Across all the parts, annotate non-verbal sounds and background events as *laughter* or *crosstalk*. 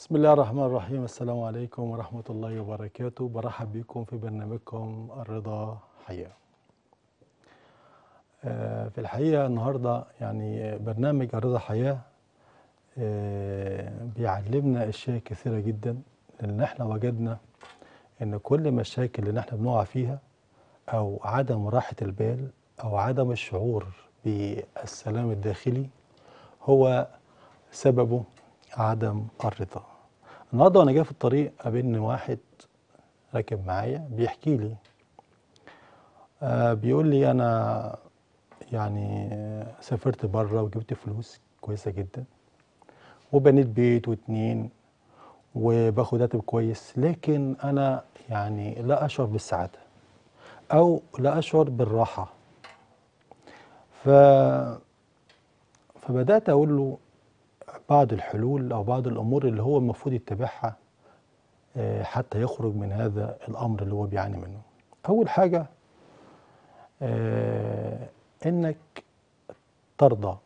بسم الله الرحمن الرحيم السلام عليكم ورحمة الله وبركاته برحب بكم في برنامجكم الرضا حياة في الحقيقة النهاردة يعني برنامج الرضا حياة eh, بيعلمنا أشياء كثيرة جدا لأن احنا وجدنا أن كل مشاكل اللي احنا بنقع فيها أو عدم راحة البال أو عدم الشعور بالسلام الداخلي هو سببه عدم الرضا النهارده وانا جاي في الطريق قابلني واحد راكب معايا بيحكي لي آه بيقول لي انا يعني سافرت بره وجبت فلوس كويسه جدا وبنيت بيت واتنين وباخد راتب كويس لكن انا يعني لا اشعر بالسعاده او لا اشعر بالراحه ف فبدات اقول له بعض الحلول أو بعض الأمور اللي هو المفروض يتبعها آه، حتى يخرج من هذا الأمر اللي هو بيعاني منه أول حاجة آه، إنك ترضى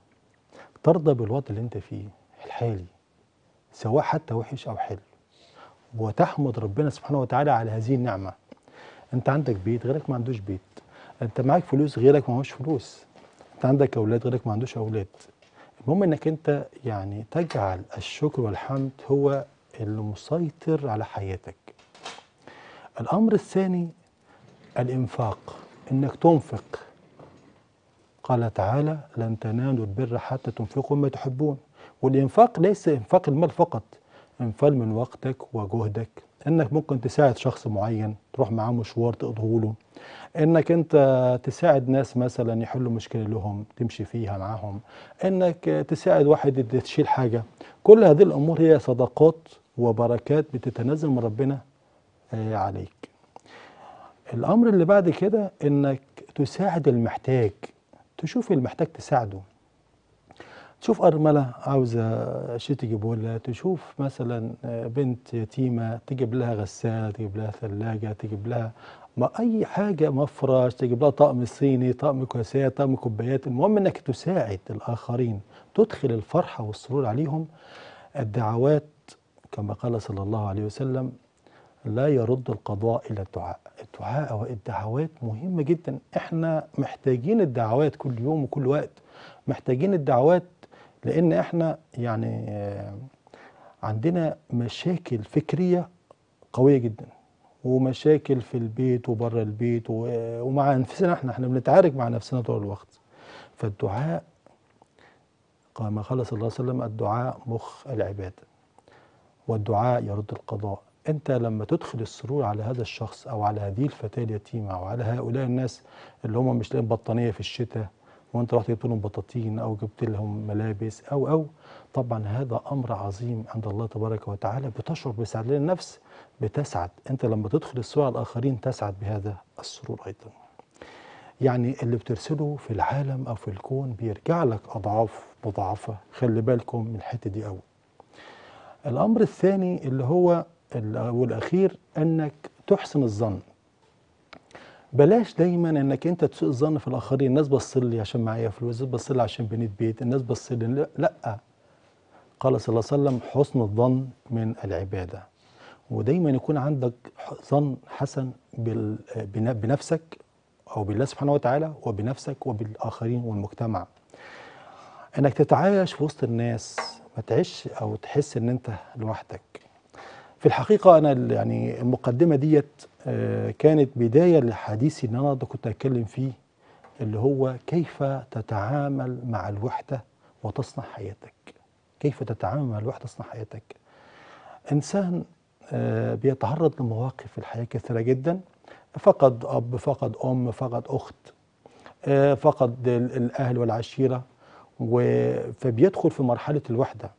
ترضى بالوضع اللي أنت فيه الحالي سواء حتى وحش أو حلو وتحمد ربنا سبحانه وتعالى على هذه النعمة أنت عندك بيت غيرك ما عندوش بيت أنت معاك فلوس غيرك ما هوش فلوس أنت عندك أولاد غيرك ما عندوش أولاد المهم انك انت يعني تجعل الشكر والحمد هو اللي مسيطر على حياتك الامر الثاني الانفاق انك تنفق قال تعالى لن تنالوا البر حتى تنفقوا ما تحبون والانفاق ليس انفاق المال فقط انفال من وقتك وجهدك انك ممكن تساعد شخص معين تروح معاه مشوار تقضيه له انك انت تساعد ناس مثلا يحلوا مشكله لهم تمشي فيها معاهم انك تساعد واحد تشيل حاجه كل هذه الامور هي صدقات وبركات بتتنزل من ربنا آه، عليك الامر اللي بعد كده انك تساعد المحتاج تشوف المحتاج تساعده تشوف أرملة عاوزة شيء تجيبه لها تشوف مثلا آه، بنت يتيمة تجيب لها غسالة تجيب لها ثلاجة تجيب لها ما أي حاجة مفرش تجيب لها طقم صيني طقم كاسات طقم كوبايات المهم إنك تساعد الآخرين تدخل الفرحة والسرور عليهم الدعوات كما قال صلى الله عليه وسلم لا يرد القضاء إلى الدعاء الدعاء والدعوات مهمة جدا إحنا محتاجين الدعوات كل يوم وكل وقت محتاجين الدعوات لان احنا يعني آه، عندنا مشاكل فكريه قويه جدا ومشاكل في البيت وبره البيت ومع نفسنا احنا احنا بنتعارك مع نفسنا طول الوقت فالدعاء خلص قال صلى الله عليه وسلم الدعاء مخ العباده والدعاء يرد القضاء انت لما تدخل السرور على هذا الشخص او على هذه الفتاه اليتيمه او على هؤلاء الناس اللي هم مش لاقيين بطانيه في الشتاء وانت رحت جبت لهم بطاطين او جبت لهم ملابس او او طبعا هذا امر عظيم عند الله تبارك وتعالى بتشعر بسعاده للنفس بتسعد انت لما تدخل الصور الاخرين تسعد بهذا السرور ايضا يعني اللي بترسله في العالم او في الكون بيرجع لك اضعاف مضاعفه خلي بالكم من الحته دي قوي الامر الثاني اللي هو والاخير انك تحسن الظن بلاش دايما انك انت تسوء الظن في الاخرين الناس لي عشان معايا فلوس الناس لي عشان بنيت بيت الناس لي لا قال صلى الله عليه وسلم حسن الظن من العباده ودايما يكون عندك ظن حسن بنفسك او بالله سبحانه وتعالى وبنفسك وبالاخرين والمجتمع انك تتعايش في وسط الناس ما تعيش او تحس ان انت لوحدك في الحقيقه انا يعني المقدمه ديت آه، كانت بداية لحديثي اللي أنا كنت أتكلم فيه اللي هو كيف تتعامل مع الوحدة وتصنع حياتك كيف تتعامل مع الوحدة تصنع حياتك إنسان آه، بيتعرض لمواقف في الحياة كثيرة جدا فقد أب فقد أم فقد أخت آه، فقد الأهل والعشيرة فبيدخل في مرحلة الوحدة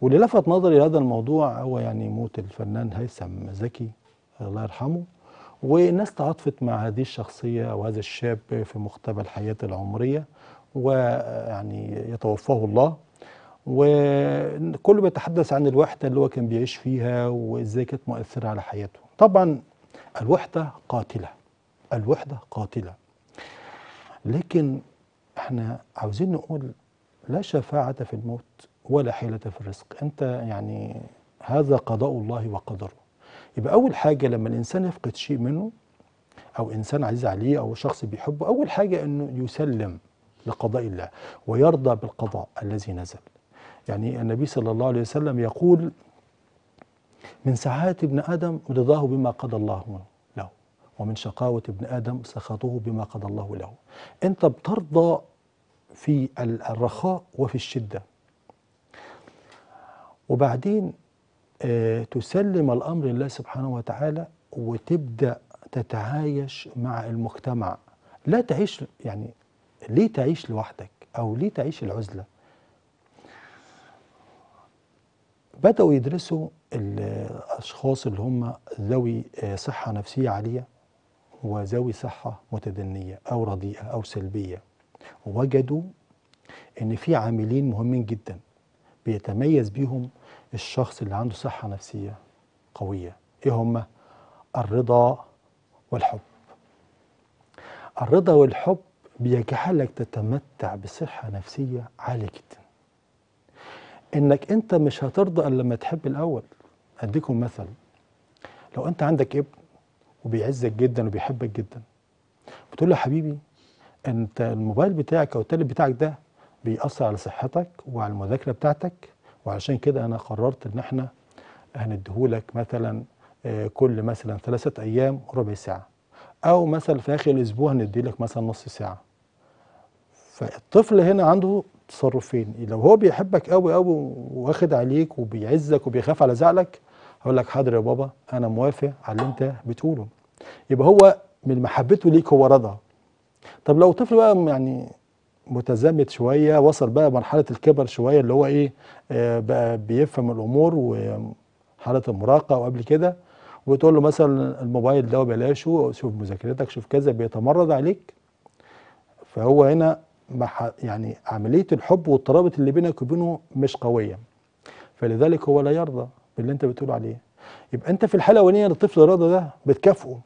واللي لفت نظري لهذا الموضوع هو يعني موت الفنان هيثم زكي الله يرحمه والناس تعاطفت مع هذه الشخصية أو هذا الشاب في مقتبل حياته العمرية ويعني يتوفاه الله وكله بيتحدث عن الوحدة اللي هو كان بيعيش فيها وإزاي كانت مؤثرة على حياته طبعا الوحدة قاتلة الوحدة قاتلة لكن احنا عاوزين نقول لا شفاعة في الموت ولا حيلة في الرزق انت يعني هذا قضاء الله وقدره يبقى أول حاجة لما الإنسان يفقد شيء منه أو إنسان عزيز عليه أو شخص بيحبه أول حاجة أنه يسلم لقضاء الله ويرضى بالقضاء الذي نزل يعني النبي صلى الله عليه وسلم يقول من سعادة ابن آدم رضاه بما قضى الله له ومن شقاوة ابن آدم سخطه بما قضى الله له أنت بترضى في الرخاء وفي الشدة وبعدين آه، تسلم الأمر لله سبحانه وتعالى وتبدأ تتعايش مع المجتمع لا تعيش يعني ليه تعيش لوحدك أو ليه تعيش العزلة بدأوا يدرسوا الأشخاص اللي هم ذوي آه، صحة نفسية عالية وذوي صحة متدنية أو رديئة أو سلبية وجدوا إن في عاملين مهمين جدا بيتميز بيهم الشخص اللي عنده صحة نفسية قوية ايه هما الرضا والحب الرضا والحب بيجعلك تتمتع بصحة نفسية عالية جدا انك انت مش هترضى الا لما تحب الاول اديكم مثل لو انت عندك ابن وبيعزك جدا وبيحبك جدا بتقول له حبيبي انت الموبايل بتاعك او التالت بتاعك ده بيأثر على صحتك وعلى المذاكرة بتاعتك وعشان كده انا قررت ان احنا هنديهولك مثلا آه، كل مثلا ثلاثة ايام ربع ساعة او مثلا في اخر الاسبوع هنديلك مثلا نص ساعة فالطفل هنا عنده تصرفين لو هو بيحبك قوي قوي واخد عليك وبيعزك وبيخاف على زعلك هقول لك حاضر يا بابا انا موافق على اللي انت بتقوله يبقى هو من محبته ليك هو رضا طب لو طفل بقى يعني متزمت شويه وصل بقى مرحله الكبر شويه اللي هو ايه آه، بقى بيفهم الامور وحاله المراهقه وقبل كده وتقول له مثلا الموبايل ده بلاشه شوف مذاكرتك شوف كذا بيتمرد عليك فهو هنا يعني عمليه الحب والترابط اللي بينك وبينه مش قويه فلذلك هو لا يرضى باللي انت بتقول عليه يبقى انت في الحاله الاولانيه الطفل الرضا ده بتكافئه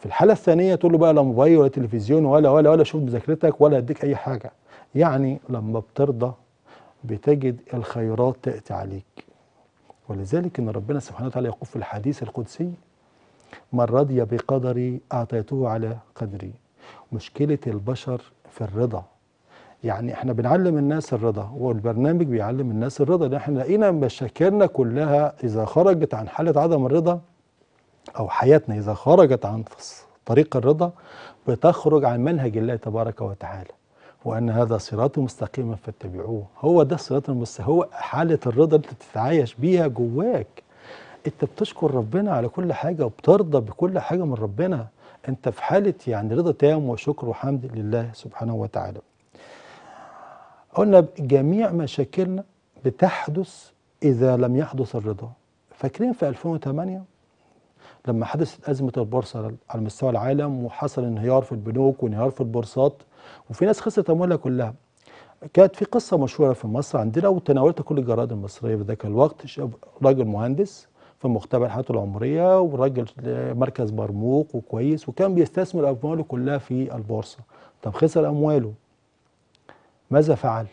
في الحالة الثانية تقول له بقى لا موبايل ولا تلفزيون ولا ولا ولا شوف مذاكرتك ولا هديك أي حاجة يعني لما بترضى بتجد الخيرات تأتي عليك ولذلك إن ربنا سبحانه وتعالى يقول في الحديث القدسي من رضي بقدري أعطيته على قدري مشكلة البشر في الرضا يعني احنا بنعلم الناس الرضا والبرنامج بيعلم الناس الرضا لان احنا لقينا مشاكلنا كلها اذا خرجت عن حاله عدم الرضا أو حياتنا إذا خرجت عن طريق الرضا بتخرج عن منهج الله تبارك وتعالى وأن هذا صراط مستقيما فاتبعوه هو ده الصراط المستقيم هو حالة الرضا أنت بتتعايش بيها جواك أنت بتشكر ربنا على كل حاجة وبترضى بكل حاجة من ربنا أنت في حالة يعني رضا تام وشكر وحمد لله سبحانه وتعالى قلنا جميع مشاكلنا بتحدث إذا لم يحدث الرضا فاكرين في 2008 لما حدثت أزمة البورصة على مستوى العالم وحصل انهيار في البنوك وانهيار في البورصات وفي ناس خسرت أموالها كلها كانت في قصة مشهورة في مصر عندنا وتناولتها كل الجرائد المصرية في ذاك الوقت راجل مهندس في مختبر حياته العمرية وراجل مركز مرموق وكويس وكان بيستثمر أمواله كلها في البورصة طب خسر أمواله ماذا فعل؟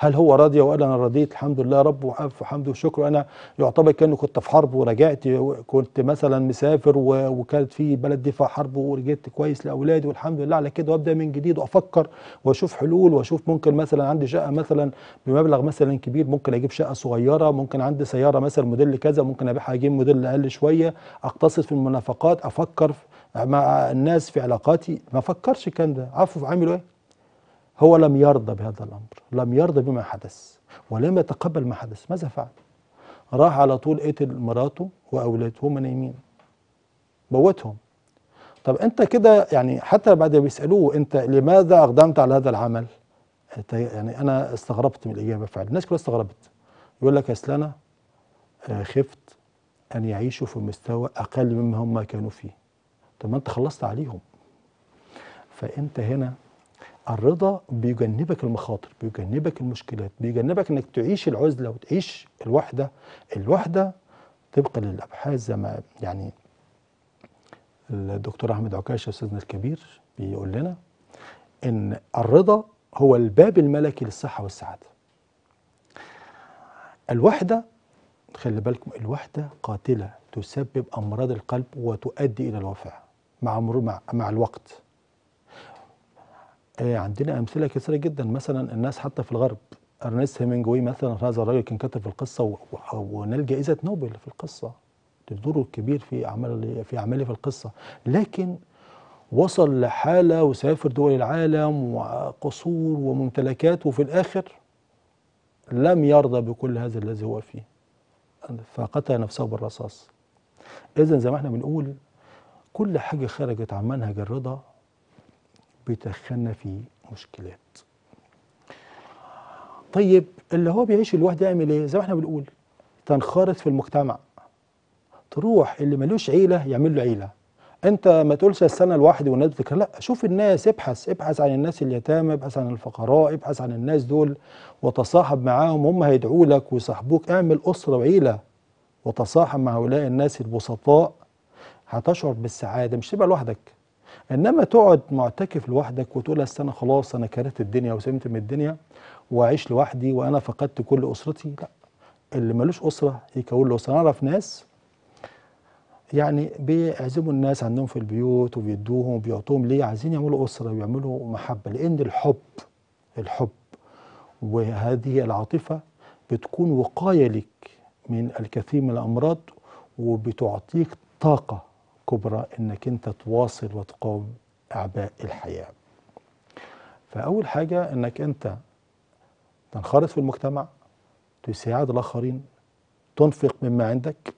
هل هو راضي وقال انا رضيت الحمد لله رب وحف وحمد وشكر انا يعتبر كانه كنت في حرب ورجعت كنت مثلا مسافر وكانت في بلد دي فيها حرب ورجعت كويس لاولادي والحمد لله على كده وابدا من جديد وافكر واشوف حلول واشوف ممكن مثلا عندي شقه مثلا بمبلغ مثلا كبير ممكن اجيب شقه صغيره ممكن عندي سياره مثلا موديل كذا ممكن ابيعها اجيب موديل اقل شويه اقتصد في المنافقات افكر مع الناس في علاقاتي ما فكرش كان ده عفوا عامل ايه هو لم يرضى بهذا الأمر لم يرضى بما حدث ولم يتقبل ما حدث ماذا فعل؟ راح على طول قتل مراته وأولاده هما نايمين بوتهم طب أنت كده يعني حتى بعد بيسألوه أنت لماذا أقدمت على هذا العمل؟ يعني أنا استغربت من الإجابة فعلا الناس كلها استغربت يقول لك أصل أنا آه، خفت أن يعيشوا في مستوى أقل مما هم كانوا فيه طب ما أنت خلصت عليهم فأنت هنا الرضا بيجنبك المخاطر بيجنبك المشكلات بيجنبك انك تعيش العزله وتعيش الوحده الوحده طبقا للابحاث زي ما يعني الدكتور احمد عكاش استاذنا الكبير بيقول لنا ان الرضا هو الباب الملكي للصحه والسعاده الوحده خلي بالكم الوحده قاتله تسبب امراض القلب وتؤدي الى الوفاه مع مع الوقت آه، عندنا امثله كثيره جدا مثلا الناس حتى في الغرب ارنست هيمنجوي مثلا هذا الراجل كان كاتب في القصه ونال جائزه نوبل في القصه دوره الكبير في اعمال في اعماله في القصه لكن وصل لحاله وسافر دول العالم وقصور وممتلكات وفي الاخر لم يرضى بكل هذا الذي هو فيه فقتل نفسه بالرصاص اذا زي ما احنا بنقول كل حاجه خرجت عن منهج الرضا بيتدخلنا في مشكلات طيب اللي هو بيعيش لوحده يعمل ايه زي ما احنا بنقول تنخرط في المجتمع تروح اللي ملوش عيله يعمل له عيله انت ما تقولش السنه لوحدي والناس بتكره لا شوف الناس ابحث ابحث عن الناس اليتامى ابحث عن الفقراء ابحث عن الناس دول وتصاحب معاهم هم هيدعوا لك ويصاحبوك اعمل اسره وعيله وتصاحب مع هؤلاء الناس البسطاء هتشعر بالسعاده مش تبقى لوحدك انما تقعد معتكف لوحدك وتقول انا خلاص انا كرهت الدنيا وسلمت من الدنيا واعيش لوحدي وانا فقدت كل اسرتي لا اللي ملوش اسره يكون له اسره اعرف ناس يعني بيعزموا الناس عندهم في البيوت وبيدوهم وبيعطوهم ليه عايزين يعملوا اسره ويعملوا محبه لان الحب الحب وهذه العاطفه بتكون وقايه لك من الكثير من الامراض وبتعطيك طاقه الكبرى انك انت تواصل وتقاوم اعباء الحياه فاول حاجه انك انت تنخرط في المجتمع تساعد الاخرين تنفق مما عندك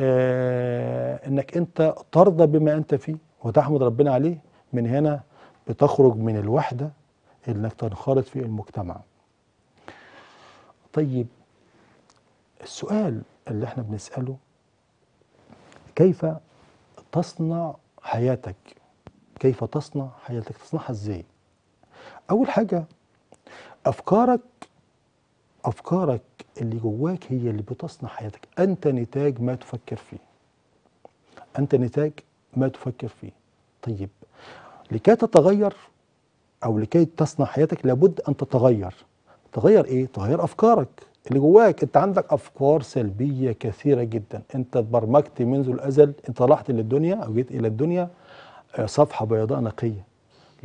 آه انك انت ترضى بما انت فيه وتحمد ربنا عليه من هنا بتخرج من الوحده انك تنخرط في المجتمع طيب السؤال اللي احنا بنساله كيف تصنع حياتك كيف تصنع حياتك تصنعها ازاي اول حاجه افكارك افكارك اللي جواك هي اللي بتصنع حياتك انت نتاج ما تفكر فيه انت نتاج ما تفكر فيه طيب لكي تتغير او لكي تصنع حياتك لابد ان تتغير تغير ايه تغير افكارك اللي جواك انت عندك افكار سلبيه كثيره جدا انت اتبرمجت منذ الازل انت طلعت للدنيا او جيت الى الدنيا آه، صفحه بيضاء نقيه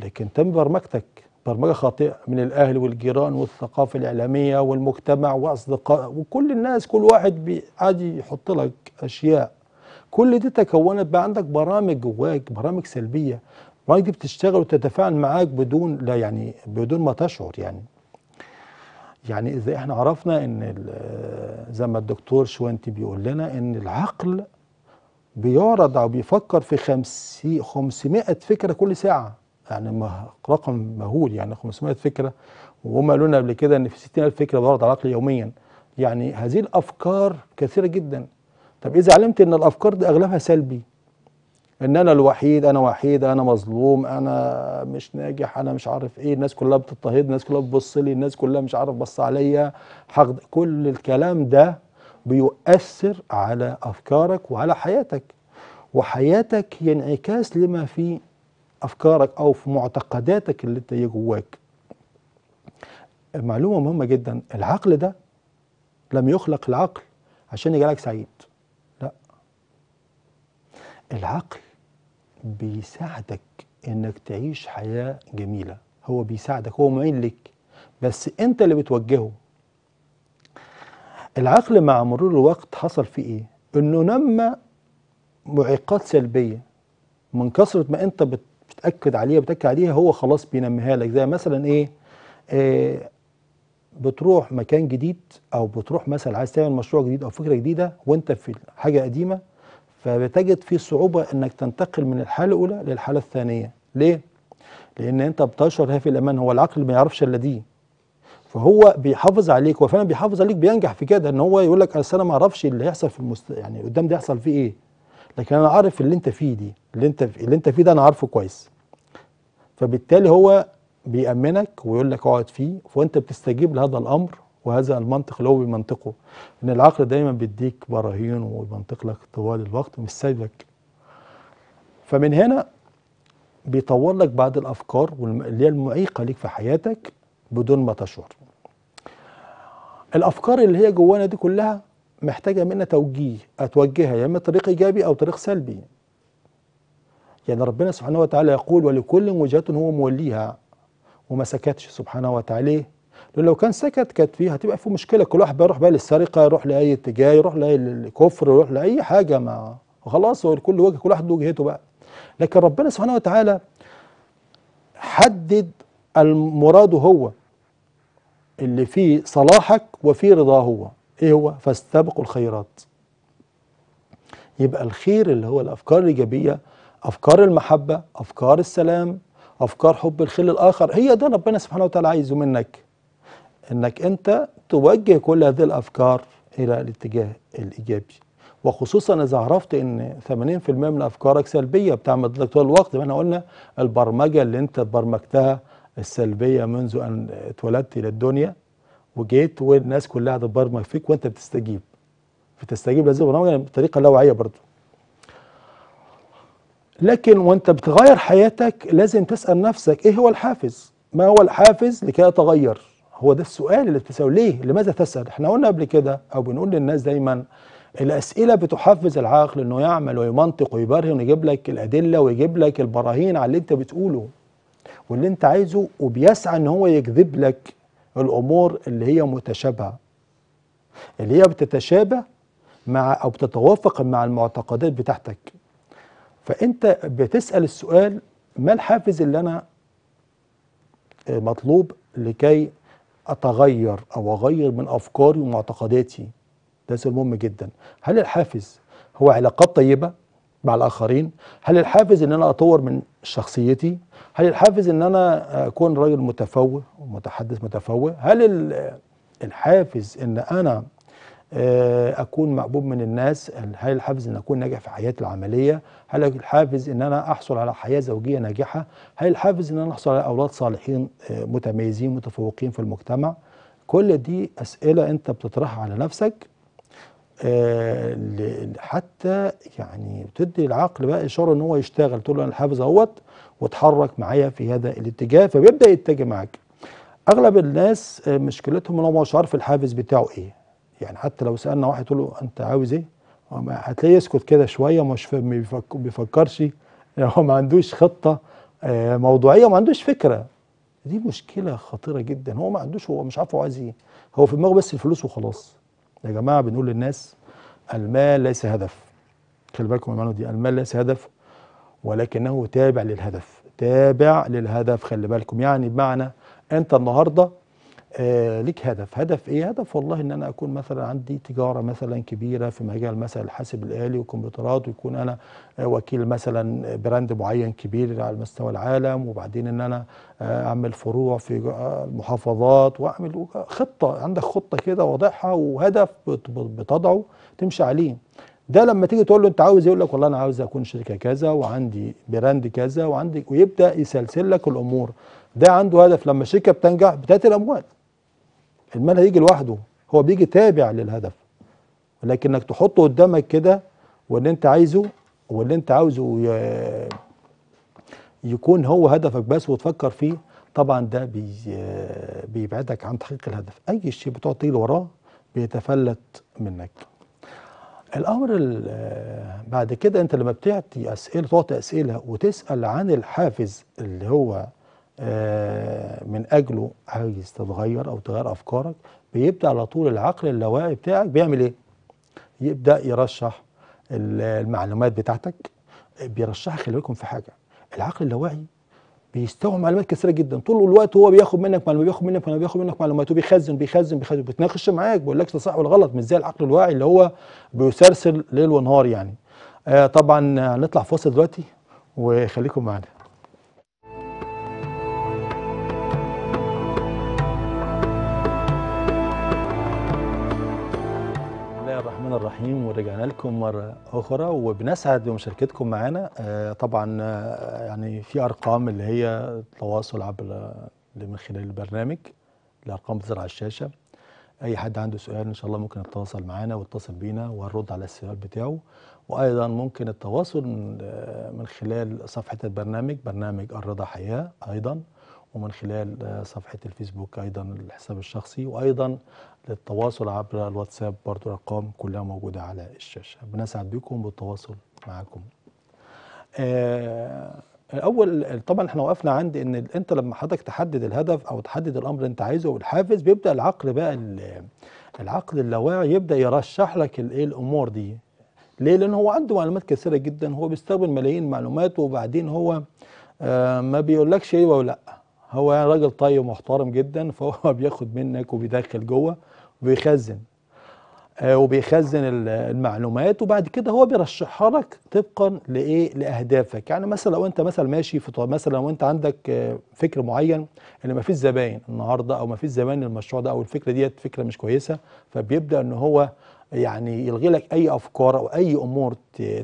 لكن تم برمجتك برمجه خاطئه من الاهل والجيران والثقافه الاعلاميه والمجتمع واصدقاء وكل الناس كل واحد عادي يحط لك اشياء كل دي تكونت بقى عندك برامج جواك برامج سلبيه برامج دي بتشتغل وتتفاعل معاك بدون لا يعني بدون ما تشعر يعني يعني إذا إحنا عرفنا إن آه، زي ما الدكتور شوانتي بيقول لنا إن العقل بيعرض أو بيفكر في 500 فكرة كل ساعة يعني رقم مهول يعني 500 فكرة وهم قالوا لنا قبل كده إن في 60000 فكرة بيعرض على العقل يوميا يعني هذه الأفكار كثيرة جدا طب إذا علمت إن الأفكار دي أغلبها سلبي ان انا الوحيد انا وحيد انا مظلوم انا مش ناجح انا مش عارف ايه الناس كلها بتضطهد الناس كلها بتبص لي الناس كلها مش عارف بص عليا كل الكلام ده بيؤثر على افكارك وعلى حياتك وحياتك هي انعكاس لما في افكارك او في معتقداتك اللي انت جواك معلومه مهمه جدا العقل ده لم يخلق العقل عشان يجعلك سعيد العقل بيساعدك انك تعيش حياه جميله هو بيساعدك هو معين لك بس انت اللي بتوجهه العقل مع مرور الوقت حصل فيه ايه انه نما معيقات سلبيه من كثره ما انت بتاكد عليها بتاكد عليها هو خلاص بينميها لك زي مثلا ايه, إيه بتروح مكان جديد او بتروح مثلا عايز تعمل مشروع جديد او فكره جديده وانت في حاجه قديمه فبتجد في صعوبة انك تنتقل من الحالة الاولى للحالة الثانية ليه؟ لان انت بتشعر هي في الامان هو العقل ما يعرفش الا دي فهو بيحافظ عليك هو فعلا بيحافظ عليك بينجح في كده ان هو يقول لك اصل انا ما اعرفش اللي هيحصل في المست... يعني قدام ده يحصل فيه ايه لكن انا عارف اللي انت فيه دي اللي انت في... اللي انت فيه ده انا عارفه كويس فبالتالي هو بيأمنك ويقول لك اقعد فيه فانت بتستجيب لهذا الامر وهذا المنطق اللي هو بمنطقه ان العقل دايما بيديك براهين وبينطق لك طوال الوقت مش سايبك فمن هنا بيطور لك بعض الافكار اللي هي المعيقه ليك في حياتك بدون ما تشعر الافكار اللي هي جوانا دي كلها محتاجه منا توجيه اتوجهها يا اما طريق ايجابي او طريق سلبي يعني ربنا سبحانه وتعالى يقول ولكل وجهة هو موليها وما سكتش سبحانه وتعالى لأن لو كان سكت كانت فيه هتبقى في مشكلة كل واحد بيروح بقى للسرقة يروح لأي اتجاه يروح لأي الكفر يروح لأي حاجة ما خلاص هو كل وجه كل واحد وجهته بقى لكن ربنا سبحانه وتعالى حدد المراد هو اللي فيه صلاحك وفيه رضاه هو ايه هو فاستبقوا الخيرات يبقى الخير اللي هو الافكار الايجابيه افكار المحبه افكار السلام افكار حب الخير الاخر هي ده ربنا سبحانه وتعالى عايزه منك انك انت توجه كل هذه الافكار الى الاتجاه الايجابي وخصوصا اذا عرفت ان 80% من افكارك سلبيه بتعمل ضدك طول الوقت ما احنا قلنا البرمجه اللي انت برمجتها السلبيه منذ ان اتولدت الى الدنيا وجيت والناس كلها تبرمج فيك وانت بتستجيب بتستجيب لهذه البرمجه يعني بطريقه لاواعيه برضه لكن وانت بتغير حياتك لازم تسال نفسك ايه هو الحافز ما هو الحافز لكي اتغير هو ده السؤال اللي بتسأله ليه لماذا تسأل احنا قلنا قبل كده او بنقول للناس دايما الأسئلة بتحفز العقل إنه يعمل ويمنطق ويبرهن ويجيب لك الأدلة ويجيب لك البراهين على اللي أنت بتقوله واللي أنت عايزه وبيسعى إن هو يجذب لك الأمور اللي هي متشابهة اللي هي بتتشابه مع أو بتتوافق مع المعتقدات بتاعتك فأنت بتسأل السؤال ما الحافز اللي أنا مطلوب لكي اتغير او اغير من افكاري ومعتقداتي ده سؤال مهم جدا هل الحافز هو علاقات طيبه مع الاخرين هل الحافز ان انا اطور من شخصيتي هل الحافز ان انا اكون راجل متفوه ومتحدث متفوه هل الحافز ان انا آه، اكون محبوب من الناس هل الحافز ان اكون ناجح في حياتي العمليه هل الحافز ان انا احصل على حياه زوجيه ناجحه هل الحافز ان انا احصل على اولاد صالحين آه، متميزين متفوقين في المجتمع كل دي اسئله انت بتطرحها على نفسك آه، حتى يعني بتدي العقل بقى اشاره ان هو يشتغل تقول له انا الحافز اهوت وتحرك معايا في هذا الاتجاه فبيبدا يتجه معاك اغلب الناس مشكلتهم ان هو مش عارف الحافز بتاعه ايه يعني حتى لو سالنا واحد تقول له انت عاوز ايه هتلاقيه يسكت كده شويه مش ما بيفكرش *laughs* هو ما عندوش خطه آه، موضوعيه وما عندوش فكره دي مشكله خطيره جدا هو ما عندوش هو مش عارف هو عايز ايه هو في دماغه بس الفلوس وخلاص يا جماعه بنقول للناس المال ليس هدف خلي بالكم من دي المال ليس هدف ولكنه تابع للهدف تابع للهدف خلي بالكم يعني بمعنى انت النهارده آه ليك هدف هدف ايه هدف والله ان انا اكون مثلا عندي تجاره مثلا كبيره في مجال مثلا الحاسب الالي والكمبيوترات ويكون انا آه، وكيل مثلا براند معين كبير على مستوى العالم وبعدين ان انا آه اعمل فروع في المحافظات آه، واعمل خطه عندك خطه كده واضحه وهدف بتضعه تمشي عليه ده لما تيجي تقول له انت عاوز إيه؟ يقول لك والله انا عاوز اكون شركه كذا وعندي براند كذا وعندي ويبدا يسلسل لك الامور ده عنده هدف لما الشركه بتنجح بتاتي الاموال المال هيجي لوحده هو بيجي تابع للهدف لكن انك تحطه قدامك كده واللي انت عايزه واللي انت عاوزه يكون هو هدفك بس وتفكر فيه طبعا ده بي بيبعدك عن تحقيق الهدف اي شيء بتقعد تيجي وراه بيتفلت منك الامر بعد كده انت لما بتعطي اسئله تعطي اسئله وتسال عن الحافز اللي هو آه، من اجله عايز تتغير او تغير افكارك بيبدا على طول العقل اللاواعي بتاعك بيعمل ايه؟ يبدا يرشح المعلومات بتاعتك بيرشحها خلي بالكم في حاجه العقل اللاواعي بيستوعب معلومات كثيره جدا طول الوقت هو بياخد منك معلومات بياخد منك معلومات بياخد منك معلومات وبيخزن بيخزن بيخزن بيتناقش معاك بيقول لك صح ولا غلط مش زي العقل الواعي اللي هو بيسرسل ليل ونهار يعني آه طبعا هنطلع فاصل دلوقتي وخليكم معانا الرحيم ورجعنا لكم مرة أخرى وبنسعد بمشاركتكم معانا آه، طبعا آه، يعني في أرقام اللي هي تواصل عبر من خلال البرنامج الأرقام بتظهر على الشاشة أي حد عنده سؤال إن شاء الله ممكن يتواصل معانا ويتصل بينا ونرد على السؤال بتاعه وأيضا ممكن التواصل آه، من خلال صفحة البرنامج برنامج الرضا حياة أيضا ومن خلال صفحة الفيسبوك أيضا الحساب الشخصي وأيضا للتواصل عبر الواتساب برضو الأرقام كلها موجودة على الشاشة بنسعد بكم بالتواصل معاكم آه الاول طبعا احنا وقفنا عند ان انت لما حضرتك تحدد الهدف او تحدد الامر اللي انت عايزه والحافز بيبدا العقل بقى العقل اللاواعي يبدا يرشح لك الايه الامور دي ليه لان هو عنده معلومات كثيره جدا هو بيستقبل ملايين معلومات وبعدين هو آه ما بيقولكش ايوه ولا هو راجل طيب محترم جدا فهو *laughs* بياخد منك وبيدخل جوه بيخزن آه، وبيخزن المعلومات وبعد كده هو بيرشحها لك طبقا لايه لاهدافك يعني مثلا لو انت مثلا ماشي في مثلا لو انت عندك آه، فكر معين ان ما فيش زباين النهارده او ما فيش زباين للمشروع ده او الفكره ديت فكره مش كويسه فبيبدا ان هو يعني يلغي لك اي افكار او اي امور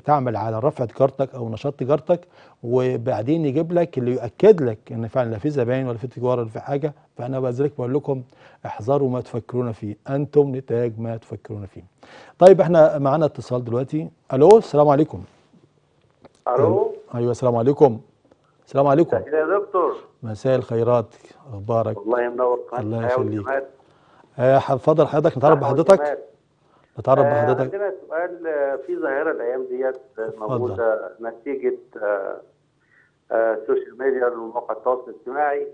تعمل على رفع تجارتك او نشاط تجارتك وبعدين يجيب لك اللي يؤكد لك ان فعلا لا في زباين ولا في تجاره ولا في حاجه فانا بذلك بقول لكم احذروا ما تفكرون فيه انتم نتاج ما تفكرون فيه. طيب احنا معانا اتصال دلوقتي الو السلام عليكم. الو ايوه السلام عليكم. السلام عليكم. إيه يا دكتور. مساء الخيرات اخبارك؟ الله ينور الله يخليك. آه، اتفضل حضرتك نتعرف بحضرتك. بتعرف آه، بحضرتك عندنا سؤال آه، في ظاهره الايام ديت آه، موجوده نتيجه السوشيال ميديا ومواقع التواصل الاجتماعي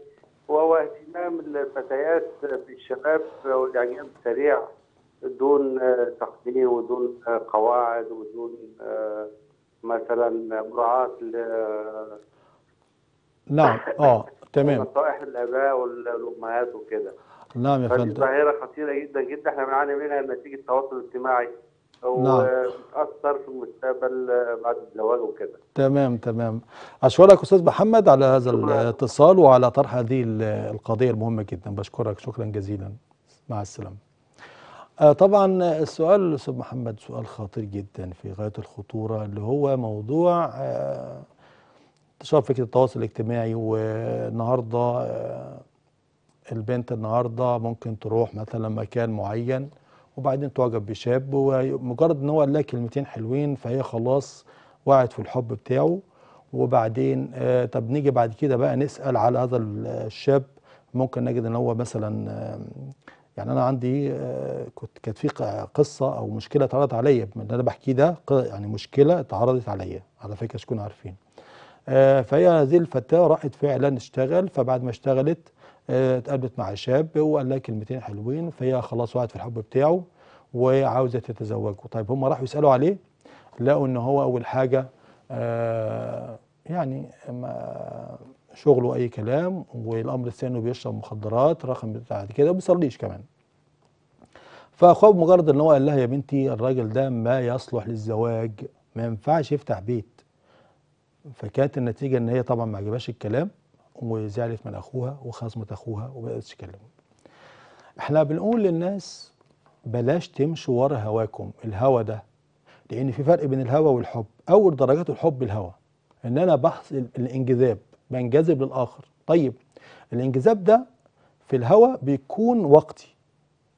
وهو اهتمام الفتيات بالشباب والاعجاب السريع دون تقدير ودون قواعد ودون مثلا مراعاه نعم اه *coughs* تمام نصائح الاباء والامهات وكده نعم يا فندم ظاهره خطيره جدا جدا احنا بنعاني منها نتيجه التواصل الاجتماعي نعم. بتاثر في المستقبل بعد الزواج وكده تمام تمام اشكرك استاذ محمد على هذا الاتصال وعلى طرح هذه القضيه المهمه جدا بشكرك شكرا جزيلا مع السلامه آه، طبعا السؤال استاذ محمد سؤال خطير جدا في غايه الخطوره اللي هو موضوع آه، انتشار فكره التواصل الاجتماعي والنهارده آه، البنت النهارده ممكن تروح مثلا مكان معين وبعدين تعجب بشاب ومجرد ان هو قال لها كلمتين حلوين فهي خلاص وقعت في الحب بتاعه وبعدين آه طب نيجي بعد كده بقى نسال على هذا الشاب ممكن نجد ان هو مثلا آه، يعني انا عندي آه، كنت كانت في قصه او مشكله اتعرضت عليا من انا بحكيه ده يعني مشكله اتعرضت عليا على فكره تكونوا عارفين آه، فهي هذه الفتاه راحت فعلا اشتغل فبعد ما اشتغلت اتقابلت مع شاب وقال لها كلمتين حلوين فهي خلاص وقعت في الحب بتاعه وعاوزه تتزوجه طيب هم راحوا يسالوا عليه لقوا ان هو اول حاجه آه يعني ما شغله اي كلام والامر الثاني انه بيشرب مخدرات رقم بعد كده ما بيصليش كمان فاخوه بمجرد ان هو قال لها يا بنتي الراجل ده ما يصلح للزواج ما ينفعش يفتح بيت فكانت النتيجه ان هي طبعا ما عجبهاش الكلام وزعلت من اخوها وخاصمت اخوها وما قدرتش تكلمه احنا بنقول للناس بلاش تمشوا ورا هواكم الهوا ده لان في فرق بين الهوا والحب اول درجات الحب الهوا ان انا بحصل الانجذاب بنجذب للاخر طيب الانجذاب ده في الهوا بيكون وقتي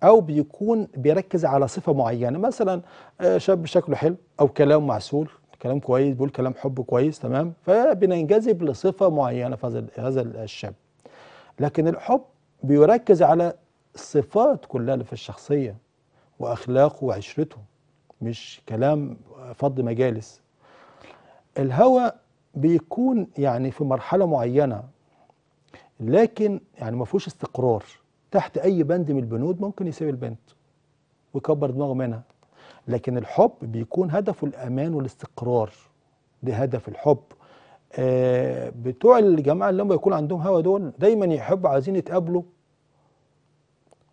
او بيكون بيركز على صفه معينه مثلا آه، شاب شكله حلو او كلامه معسول كلام كويس بيقول كلام حب كويس تمام فبننجذب لصفه معينه في هذا الشاب لكن الحب بيركز على الصفات كلها اللي في الشخصيه واخلاقه وعشرته مش كلام فض مجالس الهوى بيكون يعني في مرحله معينه لكن يعني ما فيهوش استقرار تحت اي بند من البنود ممكن يسيب البنت ويكبر دماغه منها لكن الحب بيكون هدفه الأمان والاستقرار ده هدف الحب آه بتوع الجماعة اللي هم يكون عندهم هوا دول دايما يحبوا عايزين يتقابلوا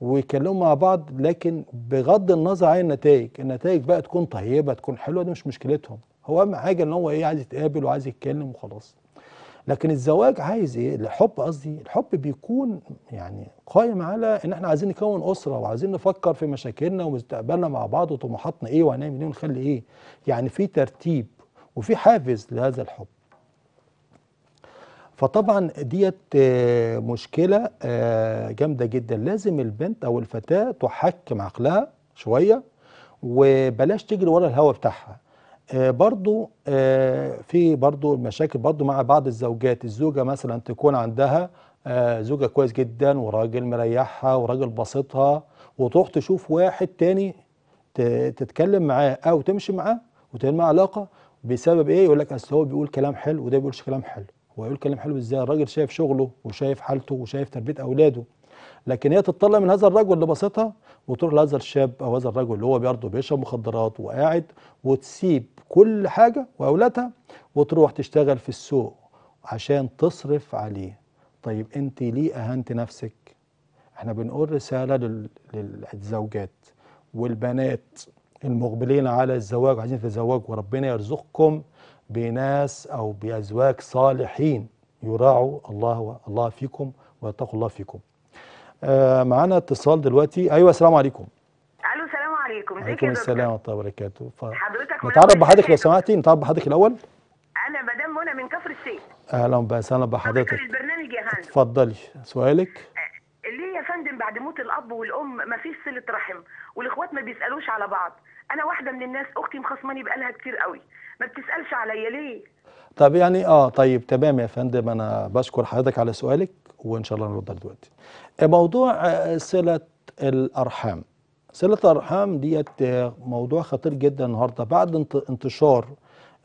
ويتكلموا مع بعض لكن بغض النظر عن النتائج النتائج بقى تكون طيبة تكون حلوة دي مش مشكلتهم هو أهم حاجة إن هو إيه عايز يتقابل وعايز يتكلم وخلاص لكن الزواج عايز ايه الحب قصدي الحب بيكون يعني قائم على ان احنا عايزين نكون اسره وعايزين نفكر في مشاكلنا ومستقبلنا مع بعض وطموحاتنا ايه وهنعمل ايه ونخلي ايه يعني في ترتيب وفي حافز لهذا الحب فطبعا ديت آه، مشكلة آه، جامدة جدا لازم البنت أو الفتاة تحكم عقلها شوية وبلاش تجري ورا الهوى بتاعها آه، برضو آه، في برضو مشاكل برضو مع بعض الزوجات الزوجة مثلا تكون عندها آه، زوجة كويس جدا وراجل مريحها وراجل بسطها وتروح تشوف واحد تاني تتكلم معاه او تمشي معاه وتنمي علاقة بسبب ايه يقول لك اصل هو بيقول كلام حلو وده بيقولش كلام حلو هو يقول كلام حلو ازاي الراجل شايف شغله وشايف حالته وشايف تربية اولاده لكن هي تتطلع من هذا الرجل اللي بسيطها وتروح لهذا الشاب او هذا الرجل اللي هو برضه بيشرب مخدرات وقاعد وتسيب كل حاجه واولادها وتروح تشتغل في السوق عشان تصرف عليه طيب انت ليه اهنت نفسك احنا بنقول رساله للزوجات والبنات المقبلين على الزواج وعايزين تتزوجوا وربنا يرزقكم بناس او بازواج صالحين يراعوا الله الله فيكم ويتقوا الله فيكم آه، معانا اتصال دلوقتي ايوه السلام عليكم الو السلام عليكم ازيك يا السلام ورحمه الله وبركاته ف... حضرتك نتعرف بحضرتك لو سمحتي نتعرف بحضرتك الاول انا مدام منى من كفر الشيخ اهلا وسهلا بحضرتك البرنامج يا هانم اتفضلي سؤالك آه، ليه يا فندم بعد موت الاب والام ما فيش صله رحم والاخوات ما بيسالوش على بعض انا واحده من الناس اختي مخصماني بقالها كتير قوي ما بتسالش عليا ليه طب يعني اه طيب تمام يا فندم انا بشكر حضرتك على سؤالك وان شاء الله نرد دلوقتي آه، موضوع آه، صله الارحام صله الارحام ديت آه، موضوع خطير جدا النهارده بعد انتشار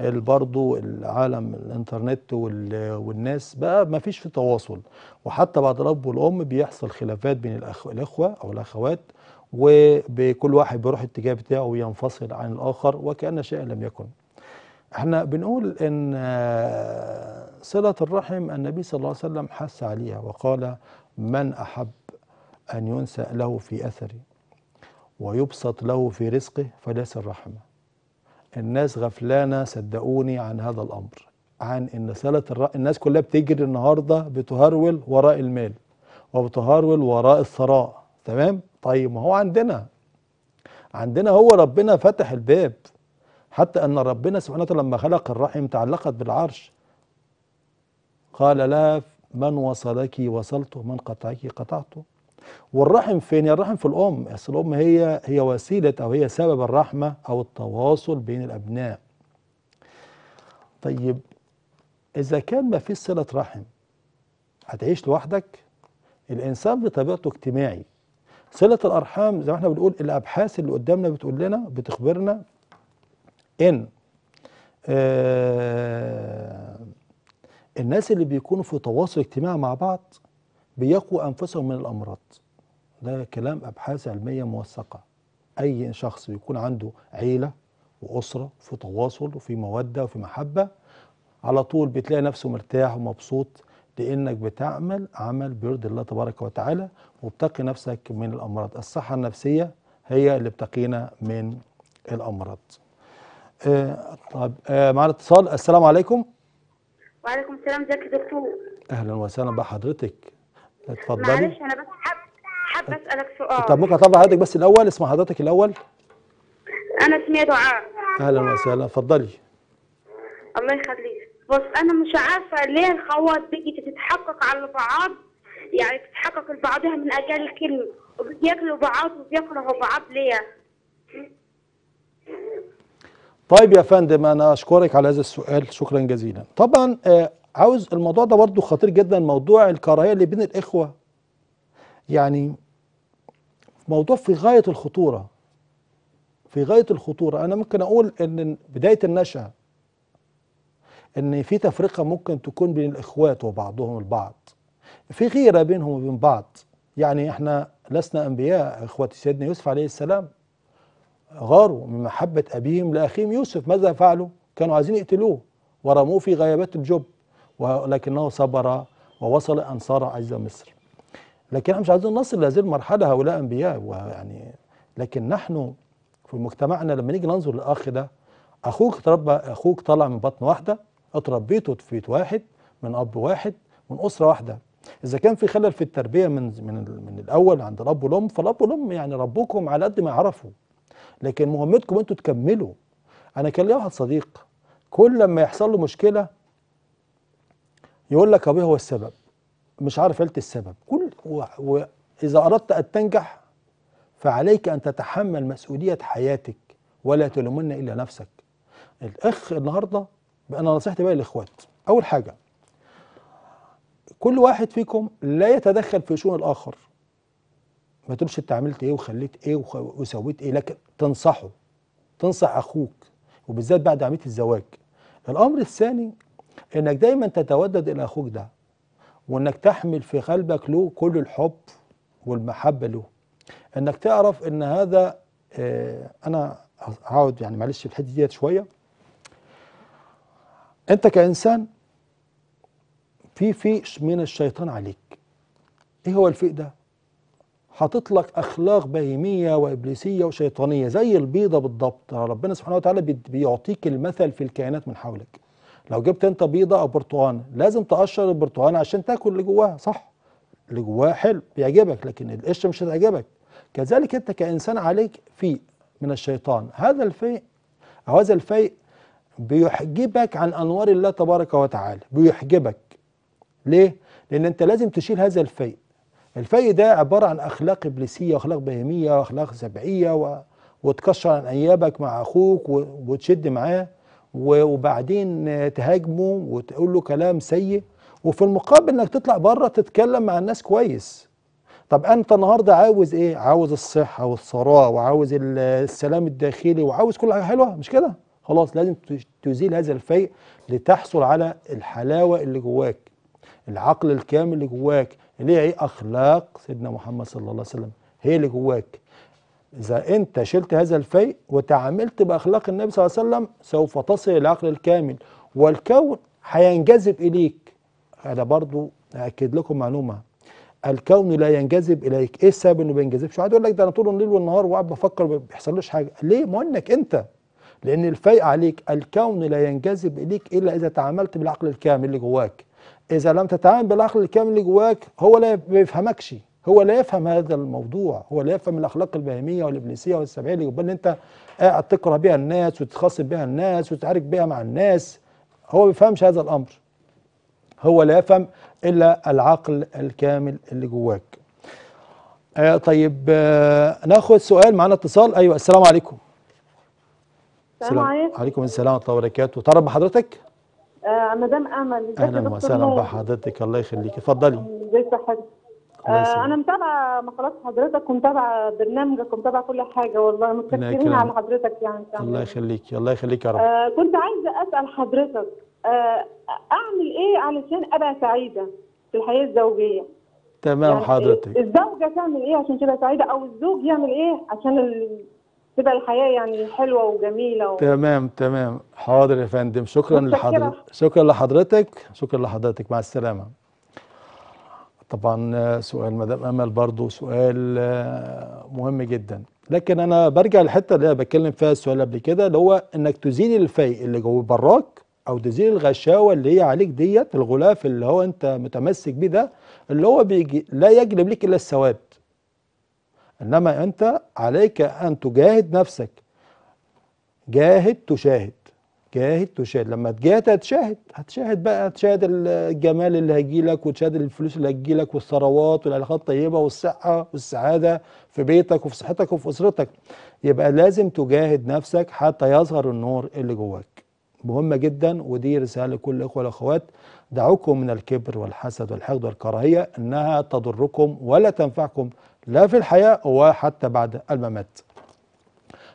برضو العالم الانترنت والناس بقى ما فيش في تواصل وحتى بعد الاب والام بيحصل خلافات بين الأخ... الاخوه او الاخوات وكل واحد بيروح الاتجاه بتاعه وينفصل عن الاخر وكان شيئا لم يكن احنا بنقول ان آه، صلة الرحم النبي صلى الله عليه وسلم حث عليها وقال من أحب أن ينسى له في أثري ويبسط له في رزقه فليس الرحمة الناس غفلانة صدقوني عن هذا الأمر عن ان صله الرحم الناس كلها بتجري النهارده بتهرول وراء المال وبتهرول وراء الثراء تمام طيب ما هو عندنا عندنا هو ربنا فتح الباب حتى أن ربنا سبحانه وتعالى لما خلق الرحم تعلقت بالعرش قال لا من وصلك وصلته من قطعك قطعته والرحم فين الرحم في الأم أصل الأم هي هي وسيلة أو هي سبب الرحمة أو التواصل بين الأبناء طيب إذا كان ما فيش صلة رحم هتعيش لوحدك الإنسان بطبيعته اجتماعي صلة الأرحام زي ما احنا بنقول الأبحاث اللي قدامنا بتقول لنا بتخبرنا ان آه، الناس اللي بيكونوا في تواصل اجتماعي مع بعض بيقوا انفسهم من الامراض ده كلام ابحاث علميه موثقه اي شخص بيكون عنده عيله واسره في تواصل وفي موده وفي محبه على طول بتلاقي نفسه مرتاح ومبسوط لانك بتعمل عمل بيرضي الله تبارك وتعالى وبتقي نفسك من الامراض الصحه النفسيه هي اللي بتقينا من الامراض طيب طب آه معانا اتصال السلام عليكم وعليكم السلام ازيك يا دكتور اهلا وسهلا بحضرتك اتفضلي معلش انا بس حاب حاب أه، اسالك سؤال أه، طب ممكن اطلع حضرتك بس الاول اسم حضرتك الاول انا اسمي دعاء اهلا وسهلا اتفضلي الله يخليك بص انا مش عارفه ليه الخواص بقت تتحقق على بعض يعني تتحقق لبعضها من اجل الكلمه وبياكلوا بعض وبيكرهوا بعض ليه طيب يا فندم انا اشكرك على هذا السؤال شكرا جزيلا طبعا آه، عاوز الموضوع ده برضه خطير جدا موضوع الكراهيه اللي بين الاخوه يعني موضوع في غايه الخطوره في غايه الخطوره انا ممكن اقول ان بدايه النشأة ان في تفرقه ممكن تكون بين الاخوات وبعضهم البعض في غيره بينهم وبين بعض يعني احنا لسنا انبياء اخوه سيدنا يوسف عليه السلام غاروا من محبة أبيهم لأخيهم يوسف ماذا فعلوا؟ كانوا عايزين يقتلوه ورموه في غيابات الجب ولكنه صبر ووصل أن صار عز مصر لكن احنا مش عايزين نصل لهذه المرحلة هؤلاء أنبياء ويعني لكن نحن في مجتمعنا لما نيجي ننظر للأخ ده أخوك تربى أخوك طلع من بطن واحدة اتربيته في بيت واحد من أب واحد من أسرة واحدة إذا كان في خلل في التربية من من من الأول عند الأب والأم فالأب والأم يعني ربوكم على قد ما يعرفوا لكن مهمتكم انتوا تكملوا انا كان لي واحد صديق كل لما يحصل له مشكله يقول لك ابويا هو السبب مش عارف قلت السبب كل واذا و... اردت ان تنجح فعليك ان تتحمل مسؤوليه حياتك ولا تلومن الا نفسك الاخ النهارده انا نصيحتي بقى للاخوات اول حاجه كل واحد فيكم لا يتدخل في شؤون الاخر ما تقولش انت عملت ايه وخليت ايه وسويت ايه لكن تنصحه تنصح اخوك وبالذات بعد عمليه الزواج الامر الثاني انك دايما تتودد الى اخوك ده وانك تحمل في قلبك له كل الحب والمحبه له انك تعرف ان هذا اه انا هقعد يعني معلش في الحته ديت شويه انت كانسان في فيش من الشيطان عليك ايه هو الفئ ده حاطط لك اخلاق بهيميه وابليسيه وشيطانيه زي البيضه بالضبط ربنا سبحانه وتعالى بيعطيك المثل في الكائنات من حولك لو جبت انت بيضه او برتقان لازم تقشر البرتقان عشان تاكل اللي جواها صح اللي جواها حلو بيعجبك لكن القشره مش هتعجبك كذلك انت كانسان عليك فيء من الشيطان هذا الفيء او هذا الفيء بيحجبك عن انوار الله تبارك وتعالى بيحجبك ليه لان انت لازم تشيل هذا الفيء الفي ده عبارة عن أخلاق إبليسية وأخلاق بهيمية وأخلاق سبعية و... وتكشر عن أيابك مع أخوك و... وتشد معاه و... وبعدين تهاجمه وتقول له كلام سيء وفي المقابل انك تطلع بره تتكلم مع الناس كويس طب انت النهارده عاوز ايه عاوز الصحه والثراء وعاوز السلام الداخلي وعاوز كل حاجه حلوه مش كده خلاص لازم تزيل هذا الفيء لتحصل على الحلاوه اللي جواك العقل الكامل اللي جواك اللي هي إيه؟ اخلاق سيدنا محمد صلى الله عليه وسلم هي اللي جواك اذا انت شلت هذا الفيء وتعاملت باخلاق النبي صلى الله عليه وسلم سوف تصل الى العقل الكامل والكون هينجذب اليك انا برضو اكد لكم معلومه الكون لا ينجذب اليك ايه السبب انه ما بينجذبش واحد يقول لك ده انا طول الليل والنهار وقاعد بفكر ما بيحصلش حاجه ليه ما انك انت لان الفيء عليك الكون لا ينجذب اليك الا اذا تعاملت بالعقل الكامل اللي جواك إذا لم تتعامل بالعقل الكامل اللي جواك هو لا بيفهمكش هو لا يفهم هذا الموضوع هو لا يفهم الأخلاق البهيمية والإبليسية والسبعية اللي جبال أنت قاعد تقرأ بها الناس وتتخاصم بها الناس وتعارك بها مع الناس هو ما بيفهمش هذا الأمر هو لا يفهم إلا العقل الكامل اللي جواك آه طيب آه ناخد سؤال معنا اتصال أيوة السلام عليكم السلام عليكم عليكم السلام ورحمة الله وبركاته تعرف بحضرتك؟ آه مدام امل اهلا وسهلا بحضرتك الله يخليك اتفضلي ازي آه، صحتك آه انا متابعه مقالات حضرتك ومتابعه برنامجك ومتابعه كل حاجه والله متشكرين على حضرتك يعني الله يخليك الله يخليك يا رب آه كنت عايزه اسال حضرتك آه اعمل ايه علشان ابقى سعيده في الحياه الزوجيه تمام يعني إيه؟ حضرتك الزوجه تعمل ايه عشان تبقى سعيده او الزوج يعمل ايه عشان ال... تبقى الحياه يعني حلوه وجميله و... تمام تمام حاضر يا فندم شكرا لحضرتك شكرا لحضرتك شكرا لحضرتك مع السلامه طبعا سؤال مدام امل برضو سؤال آه، مهم جدا لكن انا برجع للحته اللي انا بتكلم فيها السؤال قبل كده اللي هو انك تزيل الفيء اللي جوه براك او تزيل الغشاوه اللي هي عليك ديت الغلاف اللي هو انت متمسك بيه ده اللي هو بيجي لا يجلب لك الا الثواب انما انت عليك ان تجاهد نفسك جاهد تشاهد جاهد تشاهد لما تجاهد هتشاهد هتشاهد بقى هتشاهد الجمال اللي هيجي لك وتشاهد الفلوس اللي هتجي لك والثروات والعلاقات الطيبه والصحه والسعاده في بيتك وفي صحتك وفي اسرتك يبقى لازم تجاهد نفسك حتى يظهر النور اللي جواك مهمه جدا ودي رساله لكل الاخوه والاخوات دعوكم من الكبر والحسد والحقد والكراهية أنها تضركم ولا تنفعكم لا في الحياة وحتى بعد الممات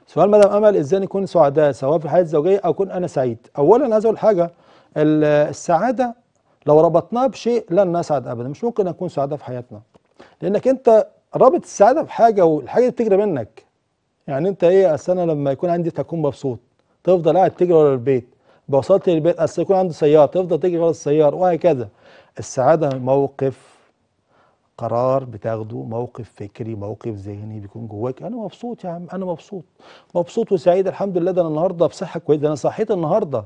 سؤال مدام أمل إزاي نكون سعداء سواء في الحياة الزوجية أو أكون أنا سعيد أولا عايز أقول حاجة السعادة لو ربطناها بشيء لن نسعد أبدا مش ممكن نكون سعداء في حياتنا لأنك أنت رابط السعادة بحاجة والحاجة دي بتجري منك يعني أنت إيه أصل أنا لما يكون عندي تكون مبسوط تفضل قاعد تجري ورا البيت بوصلت للبيت اصل يكون عنده سياره تفضل تجري ورا السياره وهكذا السعاده موقف قرار بتاخده موقف فكري موقف ذهني بيكون جواك انا مبسوط يا عم انا مبسوط مبسوط وسعيد الحمد لله ده انا النهارده بصحه كويسه ده انا صحيت النهارده